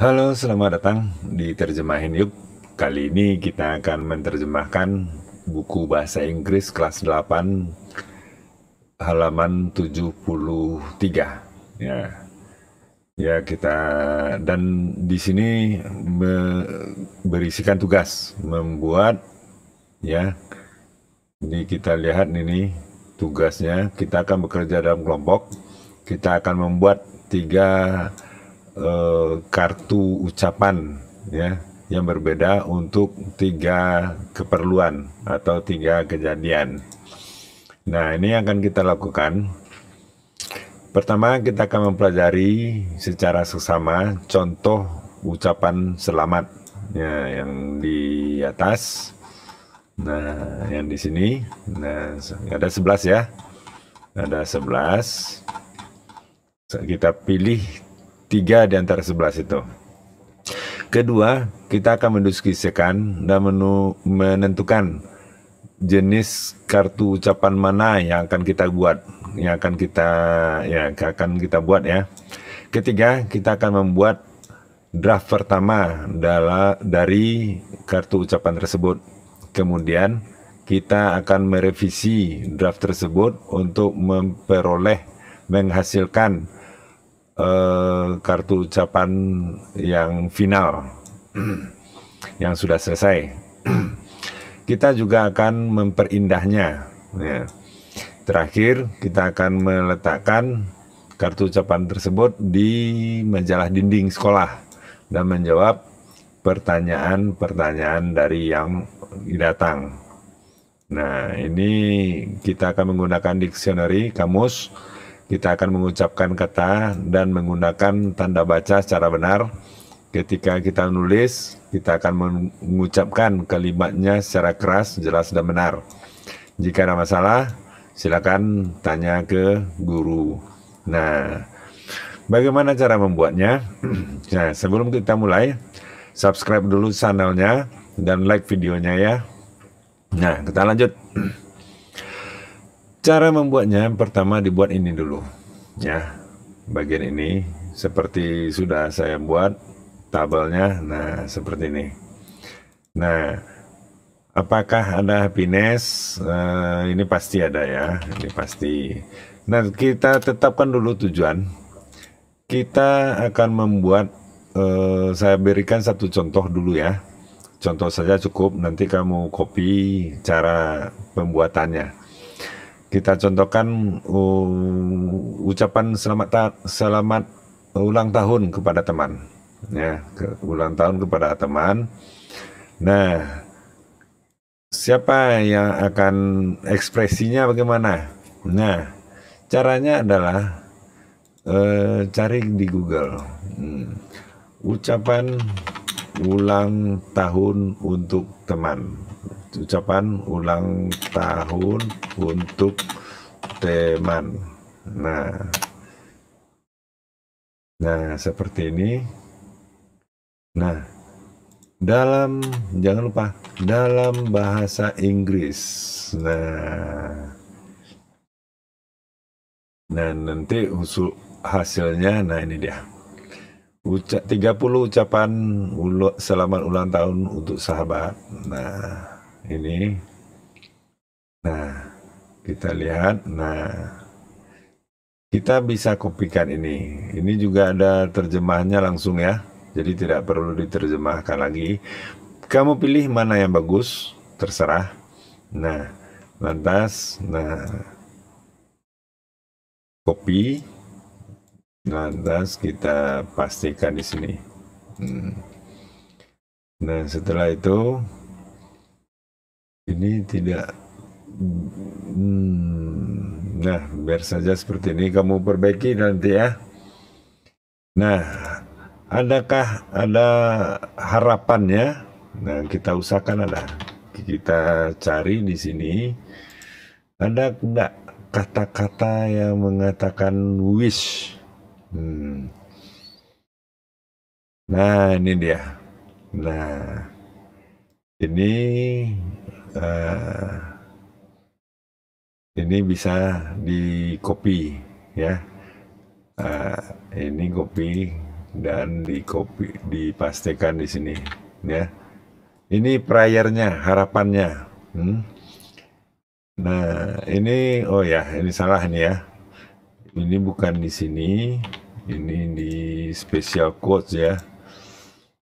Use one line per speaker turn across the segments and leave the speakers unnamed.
Halo, selamat datang di Terjemahin Yuk. Kali ini kita akan menerjemahkan buku bahasa Inggris kelas 8 halaman 73. Ya. Ya, kita dan di sini me, berisikan tugas membuat ya. Ini kita lihat ini tugasnya, kita akan bekerja dalam kelompok. Kita akan membuat tiga Eh, kartu ucapan ya yang berbeda untuk tiga keperluan atau tiga kejadian. Nah, ini akan kita lakukan. Pertama, kita akan mempelajari secara sesama contoh ucapan selamat ya, yang di atas. Nah, yang di sini. Nah, ada sebelas ya. Ada sebelas. Kita pilih tiga di antara sebelas itu. Kedua, kita akan mendiskusikan dan menu, menentukan jenis kartu ucapan mana yang akan kita buat, yang akan kita ya akan kita buat ya. Ketiga, kita akan membuat draft pertama dari kartu ucapan tersebut. Kemudian kita akan merevisi draft tersebut untuk memperoleh menghasilkan Eh, kartu ucapan yang final yang sudah selesai. kita juga akan memperindahnya. Ya. Terakhir, kita akan meletakkan kartu ucapan tersebut di majalah dinding sekolah dan menjawab pertanyaan-pertanyaan dari yang datang. Nah, ini kita akan menggunakan dictionary, kamus, kita akan mengucapkan kata dan menggunakan tanda baca secara benar. Ketika kita menulis, kita akan mengucapkan kalimatnya secara keras, jelas, dan benar. Jika ada masalah, silakan tanya ke guru. Nah, bagaimana cara membuatnya? nah, sebelum kita mulai, subscribe dulu channelnya dan like videonya ya. Nah, kita lanjut. Cara membuatnya pertama dibuat ini dulu. Ya. Bagian ini seperti sudah saya buat tabelnya. Nah, seperti ini. Nah, apakah ada happiness? Uh, ini pasti ada ya. Ini pasti. Nah, kita tetapkan dulu tujuan. Kita akan membuat uh, saya berikan satu contoh dulu ya. Contoh saja cukup, nanti kamu copy cara pembuatannya kita contohkan uh, ucapan selamat ta- selamat ulang tahun kepada teman ya ke, ulang tahun kepada teman nah siapa yang akan ekspresinya bagaimana nah caranya adalah uh, cari di Google hmm. ucapan ulang tahun untuk teman ucapan ulang tahun untuk teman. Nah, nah seperti ini. Nah, dalam jangan lupa dalam bahasa Inggris. Nah, nah nanti usul hasilnya. Nah ini dia. Uca 30 ucapan ulo, selamat ulang tahun untuk sahabat. Nah ini nah kita lihat nah kita bisa kopikan ini ini juga ada terjemahnya langsung ya jadi tidak perlu diterjemahkan lagi kamu pilih mana yang bagus terserah nah lantas nah copy lantas kita pastikan di sini hmm. nah setelah itu ini tidak hmm, nah biar saja seperti ini kamu perbaiki nanti ya. Nah, adakah ada harapannya? Nah, kita usahakan ada. Kita cari di sini ada enggak kata-kata yang mengatakan wish. Hmm. Nah, ini dia. Nah, ini uh, ini bisa di copy ya uh, ini copy dan di copy dipastikan di sini ya ini prayernya harapannya hmm. nah ini oh ya ini salah nih ya ini bukan di sini ini di special quotes ya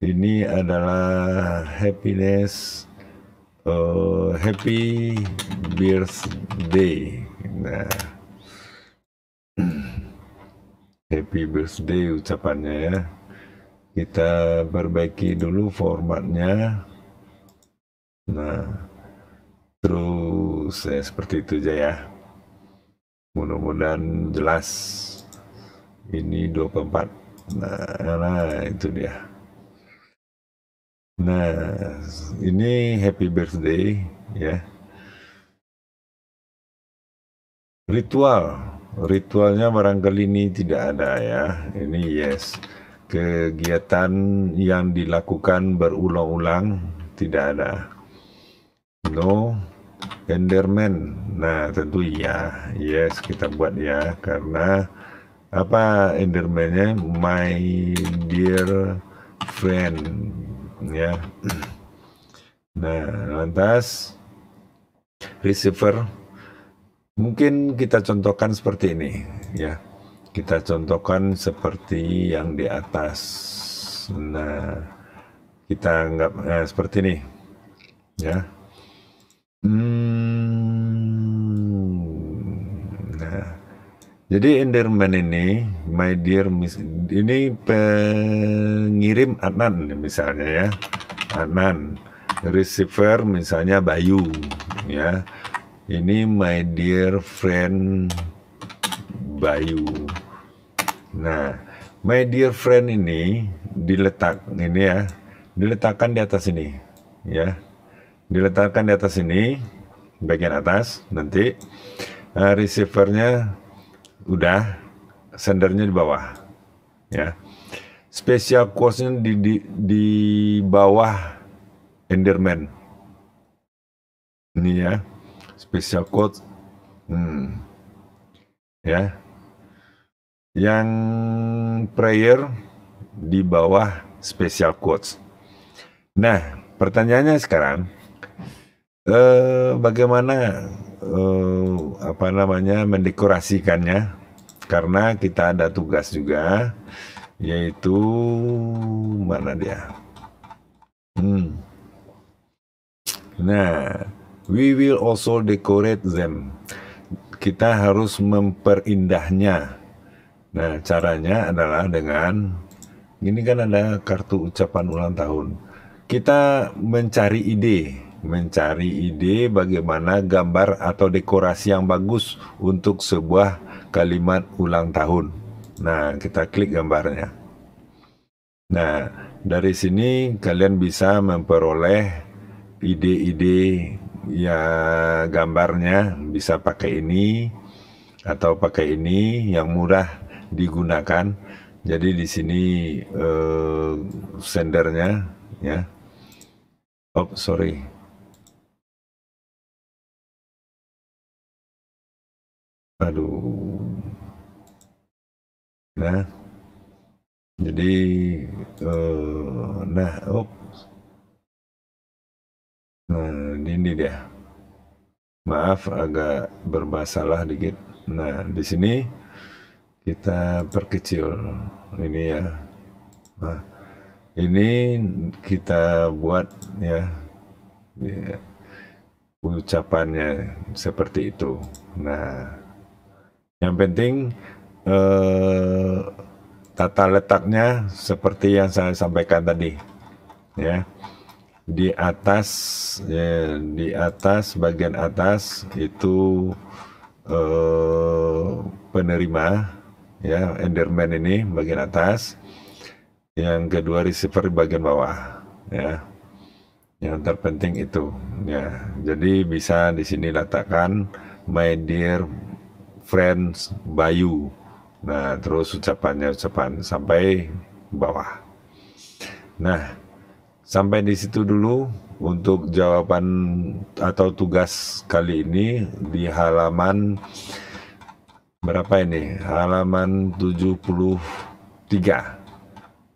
ini adalah happiness uh, happy birthday. Nah. Happy birthday ucapannya ya. Kita perbaiki dulu formatnya. Nah, terus ya seperti itu aja ya. Mudah-mudahan jelas. Ini 24. Nah, nah itu dia. Nah, ini happy birthday ya. Ritual, ritualnya barangkali ini tidak ada ya. Ini yes, kegiatan yang dilakukan berulang-ulang tidak ada. No, Enderman. Nah, tentu iya, Yes, kita buat ya karena apa endermannya my dear friend ya. Nah, lantas receiver mungkin kita contohkan seperti ini ya. Kita contohkan seperti yang di atas. Nah, kita anggap eh, seperti ini ya. Hmm, Jadi Enderman ini, my dear, ini pengirim Anan misalnya ya, Anan, receiver misalnya Bayu, ya. Ini my dear friend Bayu. Nah, my dear friend ini diletak ini ya, diletakkan di atas ini, ya, diletakkan di atas ini, bagian atas nanti uh, receivernya udah sendernya di bawah ya special course-nya di, di di bawah enderman ini ya special course hmm. ya yang prayer di bawah special quotes. Nah, pertanyaannya sekarang, eh, bagaimana uh, apa namanya mendekorasikannya karena kita ada tugas juga yaitu mana dia hmm. nah we will also decorate them kita harus memperindahnya nah caranya adalah dengan ini kan ada kartu ucapan ulang tahun kita mencari ide mencari ide bagaimana gambar atau dekorasi yang bagus untuk sebuah kalimat ulang tahun. Nah, kita klik gambarnya. Nah, dari sini kalian bisa memperoleh ide-ide ya gambarnya bisa pakai ini atau pakai ini yang murah digunakan. Jadi di sini eh, sendernya ya. Oh, sorry. Aduh. Nah, jadi, uh, nah, oh. Nah, ini dia. Maaf agak bermasalah dikit. Nah, di sini kita perkecil ini ya. Nah, ini kita buat ya, ya ucapannya seperti itu. Nah, yang penting eh, tata letaknya seperti yang saya sampaikan tadi, ya di atas ya, di atas bagian atas itu eh, penerima ya enderman ini bagian atas yang kedua receiver bagian bawah ya yang terpenting itu ya jadi bisa di sini letakkan my dear Friends Bayu. Nah, terus ucapannya ucapan sampai bawah. Nah, sampai di situ dulu untuk jawaban atau tugas kali ini di halaman berapa ini? Halaman 73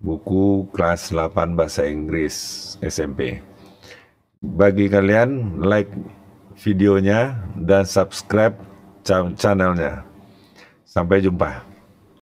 buku kelas 8 bahasa Inggris SMP. Bagi kalian like videonya dan subscribe channelnya. Sampai jumpa.